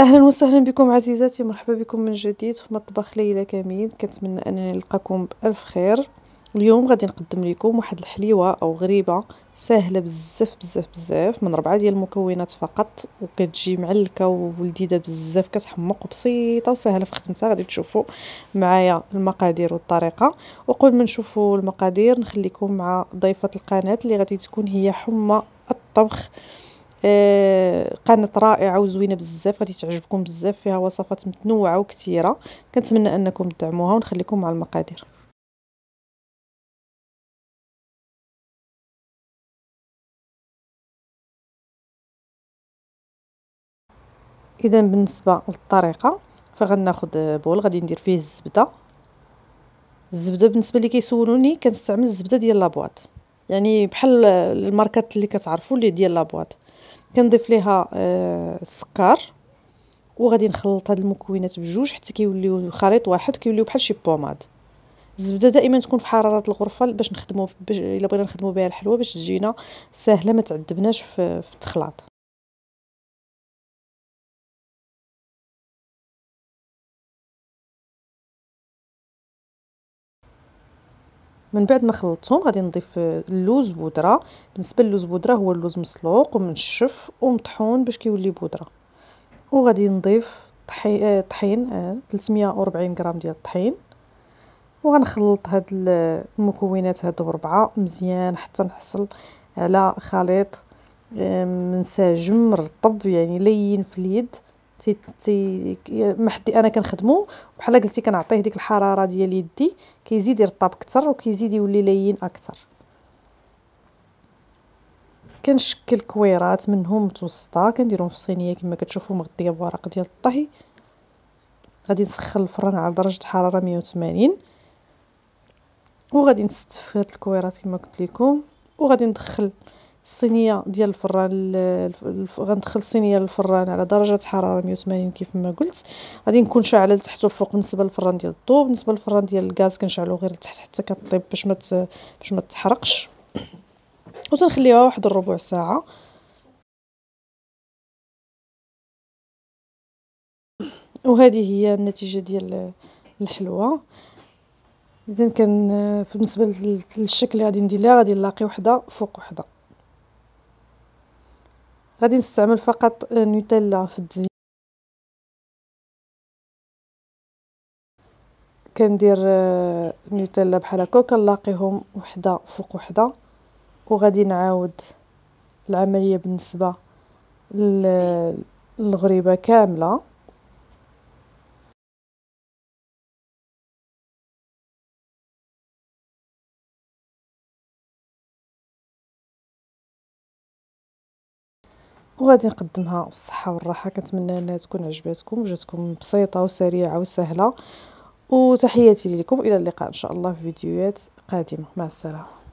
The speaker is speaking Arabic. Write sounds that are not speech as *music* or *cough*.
اهلا وسهلا بكم عزيزاتي مرحبا بكم من جديد في مطبخ ليلى كامل كنتمنى انني نلقاكم بالف خير اليوم غادي نقدم لكم واحد الحليوه او غريبه سهله بزاف بزاف بزاف من ربعه ديال المكونات فقط وكتجي معلكه ولذيذه بزاف كتحمق وبسيطه وسهله في خدمتها غادي تشوفوا معايا المقادير والطريقه وقبل ما نشوفوا المقادير نخليكم مع ضيفه القناه اللي غادي تكون هي حمى الطبخ آه، قناة رائعة وزوينة بزاف غادي تعجبكم بزاف فيها وصفات متنوعة وكثيرة كنتمنى انكم تدعموها ونخليكم مع المقادير اذا بالنسبه للطريقه فغناخذ بول غادي ندير فيه الزبده الزبده بالنسبه اللي كيسولوني كنستعمل الزبده ديال لابواط يعني بحال الماركات اللي كتعرفوا اللي ديال لابواط كنضيف ليها السكر آه، وغادي نخلط هاد المكونات بجوج حتى كيوليو خليط واحد كيوليو بحال شي بوماد الزبده دائما تكون في حراره الغرفه باش نخدمو باش الا بغينا نخدمو بها الحلوى باش تجينا ساهله ما تعذبناش في التخلاط من بعد ما خلطتهم غادي نضيف اللوز بودره بالنسبه للوز بودره هو اللوز مسلوق ومنشف ومطحون باش كيولي بودره وغادي نضيف طحي... آه، طحين 340 آه، غرام ديال الطحين وغنخلط هاد المكونات هادو ربعه مزيان حتى نحصل على خليط آه، منسجم مرطب يعني لين في اليد تي تي محدي انا كنخدمو بحال قلتي كنعطيه ديك الحراره ديال يدي كيزيد يرطب اكثر وكيزيد يولي لين اكثر كنشكل كويرات منهم متوسطه كنديرهم في صينيه كما كتشوفوا مغطيه بورق ديال الطهي غادي نسخن الفرن على درجه حراره 180 وغادي نستف هاد الكويرات كما قلت لكم وغادي ندخل الصينيه ديال الفران غندخل الصينيه للفران على درجه حراره 180 كيف ما قلت غادي نكون شاعله لتحت وفوق بالنسبه للفران ديال الضو بالنسبه للفران ديال الغاز كنشعلو غير لتحت حتى كطيب باش ما باش ما تحرقش *clears throat* وتنخليها واحد الربع ساعه *clears throat* وهذه هي النتيجه ديال الحلوه اذا كان بالنسبه للشكل لي غادي ندير لها غادي نلاقي وحده فوق وحده غادي نستعمل فقط نوتيلا في التزيين كندير آه، نوتيلا بحال هكا كنلاقيهم وحده فوق وحده وغادي نعاود العمليه بالنسبه للغريبه كامله وغادي نقدمها بالصحه والراحه كنتمنى انها تكون عجباتكم وجاتكم بسيطه وسريعه وسهله وتحياتي لكم الى اللقاء ان شاء الله في فيديوهات قادمه مع السلامه